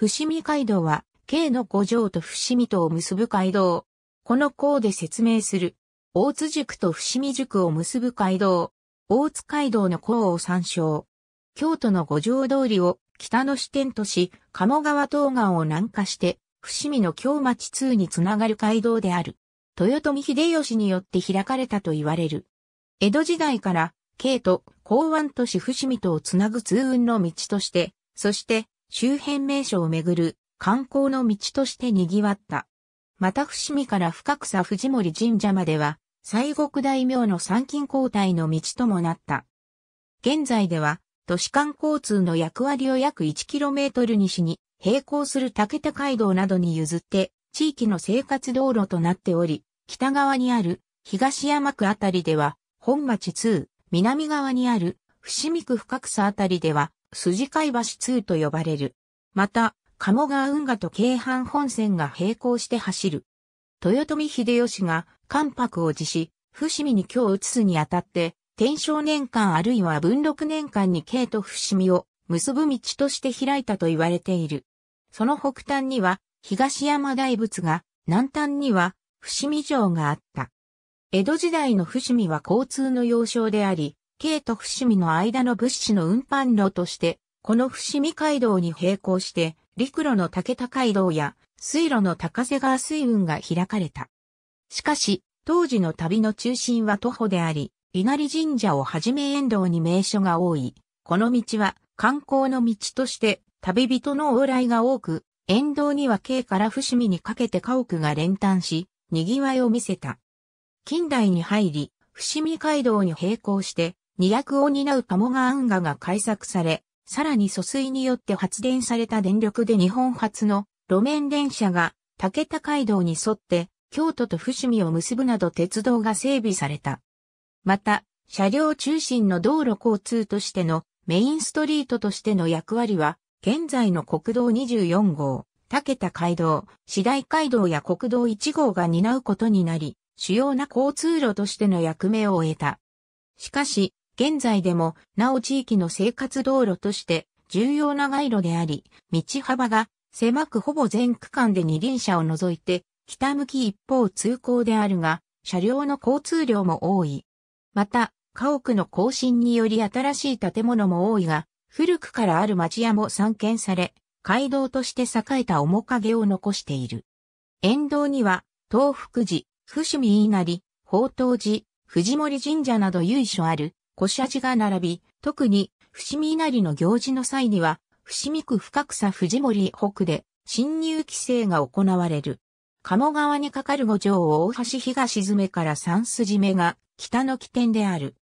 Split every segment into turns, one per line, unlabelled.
伏見街道は、京の五条と伏見とを結ぶ街道。この項で説明する。大津塾と伏見塾を結ぶ街道。大津街道の項を参照。京都の五条通りを北の支点とし、鴨川東岸を南下して、伏見の京町通につながる街道である。豊臣秀吉によって開かれたと言われる。江戸時代から、京都、港湾都市伏見とをつなぐ通運の道として、そして、周辺名所をめぐる観光の道として賑わった。また伏見から深草藤森神社までは、西国大名の参勤交代の道ともなった。現在では、都市間交通の役割を約 1km 西に、並行する竹田街道などに譲って、地域の生活道路となっており、北側にある東山区あたりでは、本町2、南側にある伏見区深草あたりでは、筋貝橋2と呼ばれる。また、鴨川運河と京阪本線が並行して走る。豊臣秀吉が関白を辞し、伏見に京を移すにあたって、天正年間あるいは文禄年間に京と伏見を結ぶ道として開いたと言われている。その北端には東山大仏が、南端には伏見城があった。江戸時代の伏見は交通の要衝であり、京と伏見の間の物資の運搬路として、この伏見街道に並行して、陸路の竹田街道や水路の高瀬川水運が開かれた。しかし、当時の旅の中心は徒歩であり、稲荷神社をはじめ沿道に名所が多い。この道は観光の道として旅人の往来が多く、沿道には京から伏見にかけて家屋が連単し、賑わいを見せた。近代に入り、伏見街道に並行して、二役を担うパモガーンガが開削され、さらに疎水によって発電された電力で日本初の路面電車が竹田街道に沿って京都と伏見を結ぶなど鉄道が整備された。また、車両中心の道路交通としてのメインストリートとしての役割は、現在の国道24号、竹田街道、次第街道や国道1号が担うことになり、主要な交通路としての役目を終えた。しかし、現在でも、なお地域の生活道路として重要な街路であり、道幅が狭くほぼ全区間で二輪車を除いて、北向き一方通行であるが、車両の交通量も多い。また、家屋の更新により新しい建物も多いが、古くからある町屋も散見され、街道として栄えた面影を残している。沿道には、東福寺、伏見稲荷、宝刀寺、藤森神社など由緒ある腰社寺が並び、特に伏見稲荷の行事の際には、伏見区深草藤森北で侵入規制が行われる。鴨川に架かる五条大橋東詰から三筋目が北の起点である。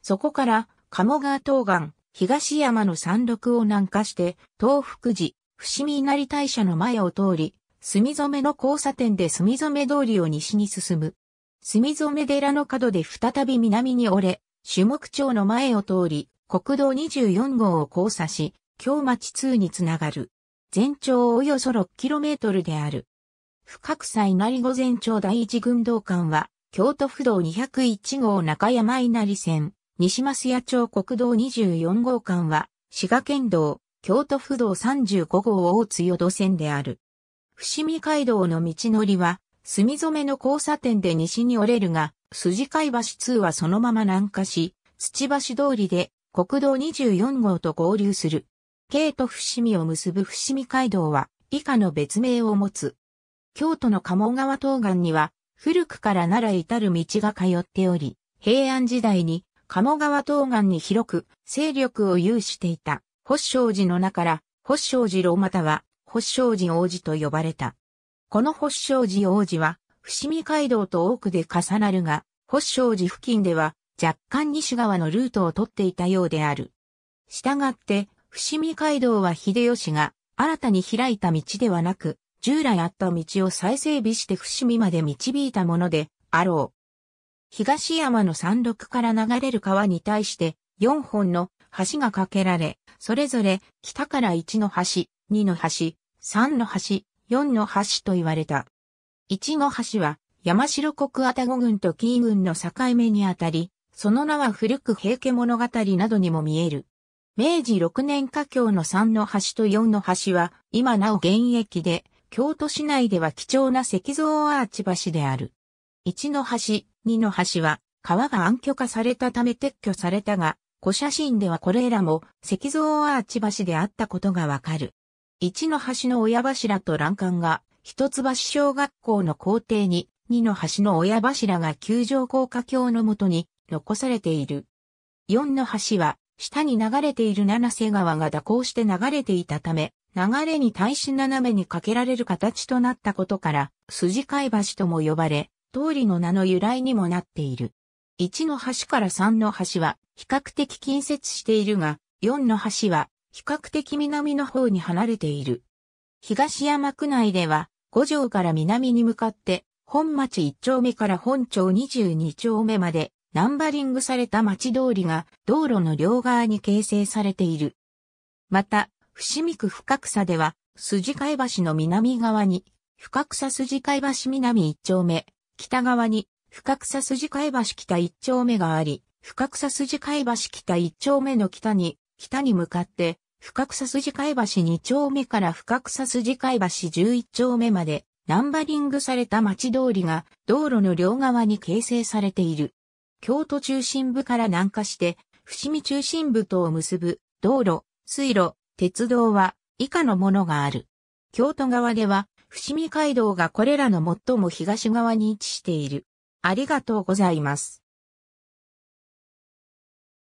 そこから鴨川東岸、東山の山麓を南下して、東福寺、伏見稲荷大社の前を通り、墨染の交差点で墨染通りを西に進む。墨染寺の角で再び南に折れ、種目町の前を通り、国道24号を交差し、京町通につながる。全長およそ 6km である。深草稲荷御前町第一軍道館は、京都府道201号中山稲荷線、西増谷町国道24号館は、滋賀県道、京都府道35号大津淀線である。伏見街道の道のりは、墨染めの交差点で西に折れるが、筋貝橋2はそのまま南下し、土橋通りで国道24号と合流する。京都伏見を結ぶ伏見街道は以下の別名を持つ。京都の鴨川東岸には古くから奈良至る道が通っており、平安時代に鴨川東岸に広く勢力を有していた保証寺の名から保証寺老または保証寺王子と呼ばれた。この保証寺王子は伏見街道と多くで重なるが、保証寺付近では若干西側のルートを取っていたようである。したがって、伏見街道は秀吉が新たに開いた道ではなく、従来あった道を再整備して伏見まで導いたものであろう。東山の山麓から流れる川に対して4本の橋が架けられ、それぞれ北から1の橋、2の橋、3の橋、4の橋と言われた。いちご橋は山城国たご郡と紀伊郡の境目にあたり、その名は古く平家物語などにも見える。明治六年華経の三の橋と四の橋は今なお現役で、京都市内では貴重な石像アーチ橋である。一の橋、二の橋は川が暗渠化されたため撤去されたが、古写真ではこれらも石像アーチ橋であったことがわかる。一の橋の親柱と欄干が一橋小学校の校庭に、二の橋の親柱が球状高架橋のもとに残されている。四の橋は、下に流れている七瀬川が蛇行して流れていたため、流れに対し斜めにかけられる形となったことから、筋貝橋とも呼ばれ、通りの名の由来にもなっている。一の橋から三の橋は、比較的近接しているが、四の橋は、比較的南の方に離れている。東山区内では、五条から南に向かって、本町一丁目から本町二十二丁目まで、ナンバリングされた町通りが道路の両側に形成されている。また、伏見区深草では、筋貝橋の南側に、深草筋貝橋南一丁目、北側に、深草筋貝橋北一丁目があり、深草筋貝橋北一丁目の北に、北に向かって、深草筋海橋2丁目から深草筋海橋11丁目まで、ナンバリングされた町通りが道路の両側に形成されている。京都中心部から南下して、伏見中心部とを結ぶ道路、水路、鉄道は以下のものがある。京都側では、伏見街道がこれらの最も東側に位置している。ありがとうございます。